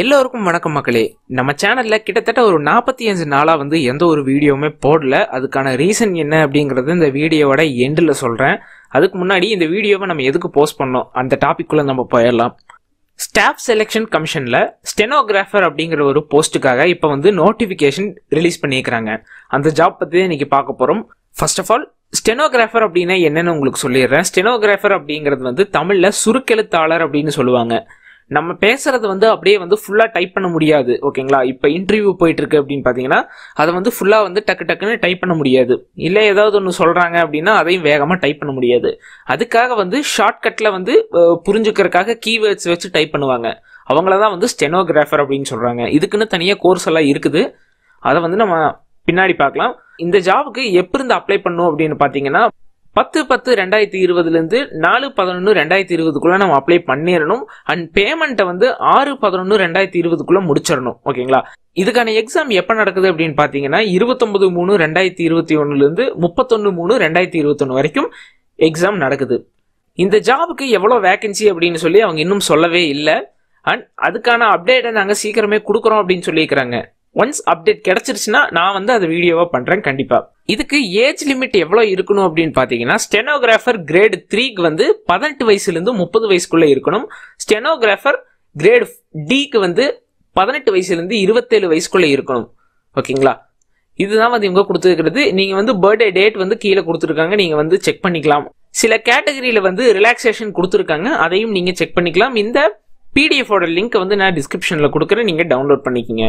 எல்லோருக்கும் வணக்கம் மக்களே நம்ம சேனலில் கிட்டத்தட்ட ஒரு நாற்பத்தி அஞ்சு நாளாக வந்து எந்த ஒரு வீடியோவுமே போடல அதுக்கான ரீசன் என்ன அப்படிங்கிறது இந்த வீடியோவோட எண்டில் சொல்கிறேன் அதுக்கு முன்னாடி இந்த வீடியோவை நம்ம எதுக்கு போஸ்ட் பண்ணோம் அந்த டாபிக்குள்ளே நம்ம போயிடலாம் ஸ்டாஃப் செலெக்ஷன் கமிஷனில் ஸ்டெனோகிராஃபர் அப்படிங்கிற ஒரு போஸ்ட்டுக்காக இப்போ வந்து நோட்டிஃபிகேஷன் ரிலீஸ் பண்ணியிருக்கிறாங்க அந்த ஜாப் பற்றி இன்னைக்கு பார்க்க போகிறோம் ஃபர்ஸ்ட் ஆஃப் ஆல் ஸ்டெனோகிராஃபர் அப்படின்னா என்னென்னு உங்களுக்கு சொல்லிடுறேன் ஸ்டெனோகிராஃபர் அப்படிங்கிறது வந்து தமிழில் சுருக்கெழுத்தாளர் அப்படின்னு சொல்லுவாங்க நம்ம பேசுறது வந்து அப்படியே வந்து ஃபுல்லாக டைப் பண்ண முடியாது ஓகேங்களா இப்போ இன்டர்வியூ போயிட்டு இருக்கு அப்படின்னு பார்த்தீங்கன்னா அதை வந்து ஃபுல்லாக வந்து டக்கு டக்குன்னு டைப் பண்ண முடியாது இல்லை ஏதாவது ஒன்று சொல்கிறாங்க அப்படின்னா அதையும் வேகமாக டைப் பண்ண முடியாது அதுக்காக வந்து ஷார்ட்கட்டில் வந்து புரிஞ்சுக்கிறதுக்காக கீவேர்ட்ஸ் வச்சு டைப் பண்ணுவாங்க அவங்கள தான் வந்து ஸ்டெனோகிராஃபர் அப்படின்னு சொல்கிறாங்க இதுக்குன்னு தனியாக கோர்ஸ் எல்லாம் இருக்குது அதை வந்து நம்ம பின்னாடி பார்க்கலாம் இந்த ஜாபுக்கு எப்படி இருந்து அப்ளை பண்ணும் அப்படின்னு பார்த்தீங்கன்னா பத்து பத்து ரெண்டாயிரத்தி இருபதுலேருந்து நாலு பதினொன்று ரெண்டாயிரத்தி இருபதுக்குள்ளே நம்ம அப்ளை பண்ணிடணும் அண்ட் பேமெண்ட்டை வந்து ஆறு பதினொன்று ரெண்டாயிரத்தி இருபதுக்குள்ளே முடிச்சிடணும் ஓகேங்களா இதுக்கான எக்ஸாம் எப்போ நடக்குது அப்படின்னு பார்த்தீங்கன்னா இருபத்தொம்பது மூணு ரெண்டாயிரத்தி இருபத்தி ஒன்றுலேருந்து முப்பத்தொன்று மூணு ரெண்டாயிரத்தி இருபத்தொன்று வரைக்கும் எக்ஸாம் நடக்குது இந்த ஜாபுக்கு எவ்வளோ வேகன்சி அப்படின்னு சொல்லி அவங்க இன்னும் சொல்லவே இல்லை அண்ட் அதுக்கான அப்டேட்டை நாங்கள் சீக்கிரமே கொடுக்குறோம் அப்படின்னு சொல்லியிருக்கிறாங்க ஒன்ஸ் அப்டேட் கிடைச்சிருச்சுன்னா நான் வந்து அதை வீடியோவாக பண்ணுறேன் கண்டிப்பாக இதுக்கு ஏஜ் லிமிட் எவ்வளோ இருக்கணும் அப்படின்னு பார்த்தீங்கன்னா ஸ்டெனோகிராஃபர் கிரேடு த்ரீக்கு வந்து பதினெட்டு வயசுலேருந்து முப்பது வயசுக்குள்ளே இருக்கணும் ஸ்டெனோகிராஃபர் கிரேடு டிக்கு வந்து பதினெட்டு வயசுலேருந்து இருபத்தேழு வயசுக்குள்ளே இருக்கணும் ஓகேங்களா இதுதான் வந்து இவங்க கொடுத்துருக்கிறது நீங்கள் வந்து பர்த்டே டேட் வந்து கீழே கொடுத்துருக்காங்க நீங்கள் வந்து செக் பண்ணிக்கலாம் சில கேட்டகரியில் வந்து ரிலாக்ஸேஷன் கொடுத்துருக்காங்க அதையும் நீங்கள் செக் பண்ணிக்கலாம் இந்த பிடிஎஃபோட லிங்க் வந்து நான் டிஸ்கிரிப்ஷனில் கொடுக்குறேன் நீங்கள் டவுன்லோட் பண்ணிக்கோங்க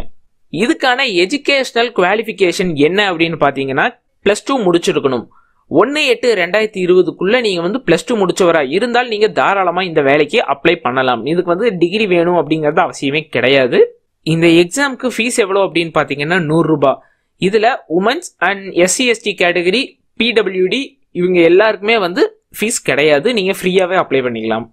இதுக்கான எஜுகேஷனல் குவாலிஃபிகேஷன் என்ன அப்படின்னு பார்த்தீங்கன்னா ப்ளஸ் டூ முடிச்சிருக்கணும் ஒன்று எட்டு ரெண்டாயிரத்தி இருபதுக்குள்ளே நீங்கள் வந்து ப்ளஸ் டூ முடிச்சவராக இருந்தால் நீங்கள் தாராளமாக இந்த வேலைக்கு அப்ளை பண்ணலாம் இதுக்கு வந்து டிகிரி வேணும் அப்படிங்கிறது அவசியமே கிடையாது இந்த எக்ஸாமுக்கு ஃபீஸ் எவ்வளோ அப்படின்னு பார்த்தீங்கன்னா நூறுரூபா இதில் womens and SC ST category PWD இவங்க எல்லாருக்குமே வந்து ஃபீஸ் கிடையாது நீங்கள் ஃப்ரீயாகவே அப்ளை பண்ணிக்கலாம்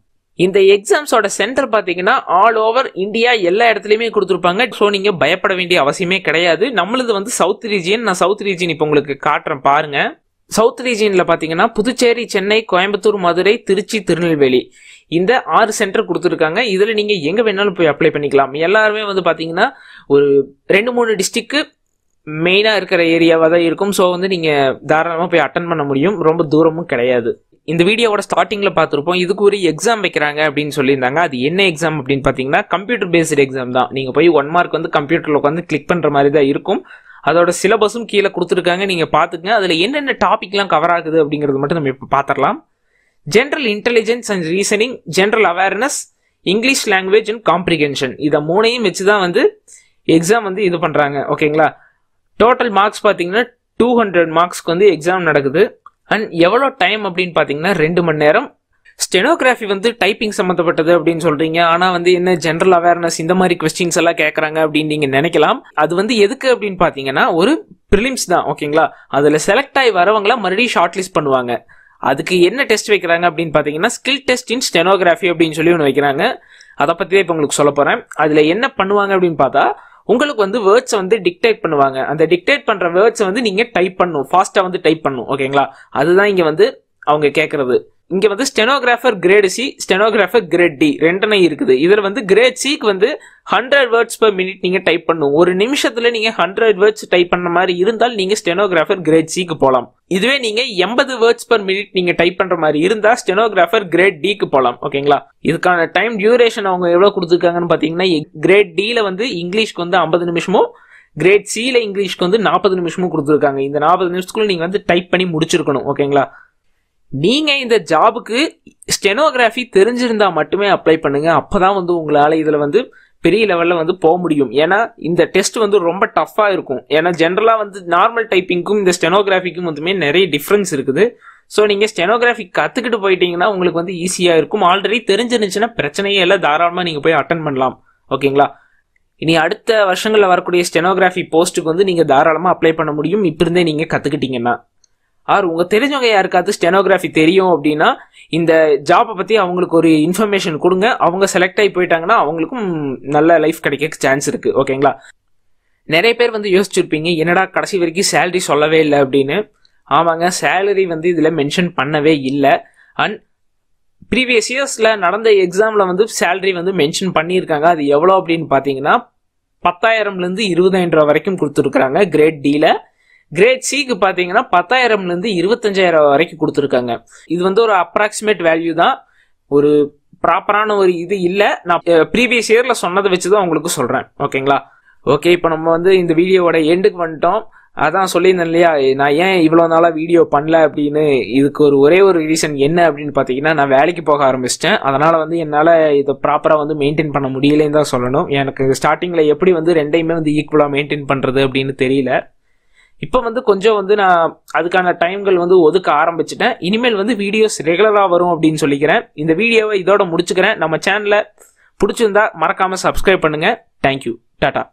இந்த எக்ஸாம்ஸோட சென்டர் பார்த்தீங்கன்னா ஆல் ஓவர் இந்தியா எல்லா இடத்துலையுமே கொடுத்துருப்பாங்க ஸோ நீங்கள் பயப்பட வேண்டிய அவசியமே கிடையாது நம்மளது வந்து சவுத் ரீஜியன் நான் சவுத் ரீஜியன் இப்போ உங்களுக்கு காட்டுறேன் பாருங்க சவுத் ரீஜியனில் பார்த்தீங்கன்னா புதுச்சேரி சென்னை கோயம்புத்தூர் மதுரை திருச்சி திருநெல்வேலி இந்த ஆறு சென்டர் கொடுத்துருக்காங்க இதில் நீங்கள் எங்கே வேணாலும் போய் அப்ளை பண்ணிக்கலாம் எல்லாருமே வந்து பார்த்தீங்கன்னா ஒரு ரெண்டு மூணு டிஸ்ட்ரிக்கு மெயினாக இருக்கிற ஏரியாவாக தான் இருக்கும் ஸோ வந்து நீங்கள் தாராளமாக போய் அட்டன் பண்ண முடியும் ரொம்ப தூரமும் கிடையாது இந்த வீடியோவோட ஸ்டார்டிங்கில் பார்த்துருப்போம் இதுக்கு ஒரு எக்ஸாம் வைக்கிறாங்க அப்படின்னு சொல்லியிருந்தாங்க அது என்ன எக்ஸாம் அப்படின்னு பார்த்தீங்கன்னா கம்ப்யூட்டர் பேஸ்டு எக்ஸாம் தான் நீங்கள் போய் ஒன் மார்க் வந்து கம்ப்யூட்டரில் உட்காந்து கிளிக் பண்ணுற மாதிரி தான் இருக்கும் அதோட சிலபஸும் கீழே கொடுத்துருக்காங்க நீங்கள் பார்த்துக்கங்க அதில் என்னென்ன டாபிக்லாம் கவர் ஆகுது அப்படிங்கிறது மட்டும் நம்ம இப்போ பார்த்துடலாம் general intelligence and reasoning general awareness English language and comprehension இதை மூணையும் வச்சு தான் வந்து எக்ஸாம் வந்து இது பண்ணுறாங்க ஓகேங்களா டோட்டல் மார்க்ஸ் பார்த்தீங்கன்னா டூ ஹண்ட்ரட் மார்க்ஸ்க்கு வந்து எக்ஸாம் நடக்குது அண்ட் எவ்வளோ டைம் அப்படின்னு பார்த்தீங்கன்னா ரெண்டு மணி நேரம் ஸ்டெனோகிராஃபி வந்து டைப்பிங் சம்மந்தப்பட்டது அப்படின்னு சொல்றீங்க ஆனால் வந்து என்ன ஜென்ரல் அவேர்னஸ் இந்த மாதிரி கொஸ்டின்ஸ் எல்லாம் கேட்குறாங்க அப்படின்னு நீங்கள் நினைக்கலாம் அது வந்து எதுக்கு அப்படின்னு பார்த்தீங்கன்னா ஒரு ப்ரிலிம்ஸ் தான் ஓகேங்களா அதில் செலக்ட் ஆகி வரவங்களாம் மறுபடியும் ஷார்ட் லிஸ்ட் பண்ணுவாங்க அதுக்கு என்ன டெஸ்ட் வைக்கிறாங்க அப்படின்னு பார்த்தீங்கன்னா ஸ்கில் டெஸ்ட் இன் ஸ்டெனோகிராஃபி அப்படின்னு சொல்லி ஒன்று வைக்கிறாங்க அதை பற்றி இப்போ உங்களுக்கு சொல்ல போகிறேன் அதில் என்ன பண்ணுவாங்க அப்படின்னு பார்த்தா உங்களுக்கு வந்து வேர்ட்ஸ் வந்து டிக்டேட் பண்ணுவாங்க அந்த டிக்டேட் பண்ற வேர்ட்ஸ் வந்து நீங்க டைப் பண்ணும் ஃபாஸ்டா வந்து டைப் பண்ணும் ஓகேங்களா அதுதான் இங்க வந்து அவங்க கேட்குறது இங்க வந்து stenographer grade C stenographer grade D ரெண்டனை இருக்குது இதில் வந்து கிரேட் சிக்கு வந்து ஹண்ட்ரட் வேர்ட்ஸ் பர் மினிட் நீங்க டைப் பண்ணும் ஒரு நிமிஷத்துல நீங்க ஹண்ட்ரட் வேர்ட்ஸ் டைப் பண்ண மாதிரி இருந்தால் நீங்க ஸ்டெனோகிராஃபர் கிரேட் சிக்கு போகலாம் இதுவே நீங்க எண்பது வேர்ட்ஸ் பர் மினிட் நீங்க டைப் பண்ற மாதிரி இருந்தா ஸ்டெனோகிராஃபர் கிரேட் டிக்கு போகலாம் ஓகேங்களா இதுக்கான டைம் டியூரேஷன் அவங்க எவ்வளவு கொடுத்துருக்காங்கன்னு பாத்தீங்கன்னா கிரேட் டில வந்து இங்கிலீஷ்க்கு வந்து ஐம்பது நிமிஷமும் கிரேட் சியில் இங்கிலீஷ்க்கு வந்து நாற்பது நிமிஷமும் கொடுத்துருக்காங்க இந்த நாற்பது நிமிஷத்துக்குள்ள நீங்கள் வந்து டைப் பண்ணி முடிச்சிருக்கணும் ஓகேங்களா நீங்க இந்த ஜாபுக்கு ஸ்டெனோகிராஃபி தெரிஞ்சிருந்தா மட்டுமே அப்ளை பண்ணுங்க அப்பதான் வந்து உங்களால இதுல வந்து பெரிய லெவலில் வந்து போக முடியும் ஏன்னா இந்த டெஸ்ட் வந்து ரொம்ப டஃப்பாக இருக்கும் ஏன்னா ஜென்ரலாக வந்து நார்மல் டைப்பிங்க்கும் இந்த ஸ்டெனோகிராஃபிக்கும் வந்துமே நிறைய டிஃப்ரென்ஸ் இருக்குது ஸோ நீங்கள் ஸ்டெனோகிராஃபி கற்றுக்கிட்டு போயிட்டீங்கன்னா உங்களுக்கு வந்து ஈஸியாக இருக்கும் ஆல்ரெடி தெரிஞ்சிருந்துச்சுன்னா பிரச்சனையே எல்லாம் தாராளமாக நீங்கள் போய் அட்டன் பண்ணலாம் ஓகேங்களா இனி அடுத்த வருஷங்களில் வரக்கூடிய ஸ்டெனோகிராஃபி போஸ்ட்டுக்கு வந்து நீங்கள் தாராளமாக அப்ளை பண்ண முடியும் இப்போ இருந்தே நீங்கள் கற்றுக்கிட்டீங்கன்னா ஆர் உங்க தெரிஞ்சவங்க யாருக்காவது ஸ்டெனோகிராஃபி தெரியும் அப்படின்னா இந்த ஜாப்பை பத்தி அவங்களுக்கு ஒரு இன்ஃபர்மேஷன் கொடுங்க அவங்க செலக்ட் ஆகி போயிட்டாங்கன்னா அவங்களுக்கும் நல்ல லைஃப் கிடைக்க சான்ஸ் இருக்கு ஓகேங்களா நிறைய பேர் வந்து யோசிச்சிருப்பீங்க என்னடா கடைசி வரைக்கும் சேலரி சொல்லவே இல்லை அப்படின்னு ஆமாங்க சேலரி வந்து இதில் மென்ஷன் பண்ணவே இல்லை அண்ட் ப்ரீவியஸ் இயர்ஸில் நடந்த எக்ஸாமில் வந்து சேலரி வந்து மென்ஷன் பண்ணியிருக்காங்க அது எவ்வளோ அப்படின்னு பார்த்தீங்கன்னா பத்தாயிரம்லேருந்து இருபதாயிரம் ரூபா வரைக்கும் கொடுத்துருக்குறாங்க கிரேட் டீல கிரேட் சிக்கு பார்த்தீங்கன்னா பத்தாயிரம்லேருந்து இருபத்தஞ்சாயிரம் வரைக்கும் கொடுத்துருக்காங்க இது வந்து ஒரு அப்ராக்சிமேட் வேல்யூ தான் ஒரு ப்ராப்பரான ஒரு இது இல்லை நான் ப்ரீவியஸ் இயரில் சொன்னதை வச்சு தான் உங்களுக்கு சொல்கிறேன் ஓகேங்களா ஓகே இப்போ நம்ம வந்து இந்த வீடியோவோட எண்டுக்கு வந்துட்டோம் அதான் சொல்லியிருந்தேன் இல்லையா நான் ஏன் இவ்வளோ நாளாக வீடியோ பண்ணல அப்படின்னு இதுக்கு ஒரு ஒரே ஒரு ரீசன் என்ன அப்படின்னு பார்த்தீங்கன்னா நான் வேலைக்கு போக ஆரம்பிச்சிட்டேன் அதனால் வந்து என்னால் இதை ப்ராப்பராக வந்து மெயின்டைன் பண்ண முடியலன்னு தான் சொல்லணும் எனக்கு ஸ்டார்டிங்கில் எப்படி வந்து ரெண்டையுமே வந்து ஈக்குவலாக மெயின்டைன் பண்ணுறது அப்படின்னு தெரியல இப்போ வந்து கொஞ்சம் வந்து நான் அதுக்கான டைம்கள் வந்து ஒதுக்க ஆரம்பிச்சிட்டேன் இனிமேல் வந்து வீடியோஸ் ரெகுலராக வரும் அப்படின்னு சொல்லிக்கிறேன் இந்த வீடியோவை இதோட முடிச்சுக்கிறேன் நம்ம சேனலை பிடிச்சிருந்தா மறக்காமல் சப்ஸ்கிரைப் பண்ணுங்கள் தேங்க்யூ டாட்டா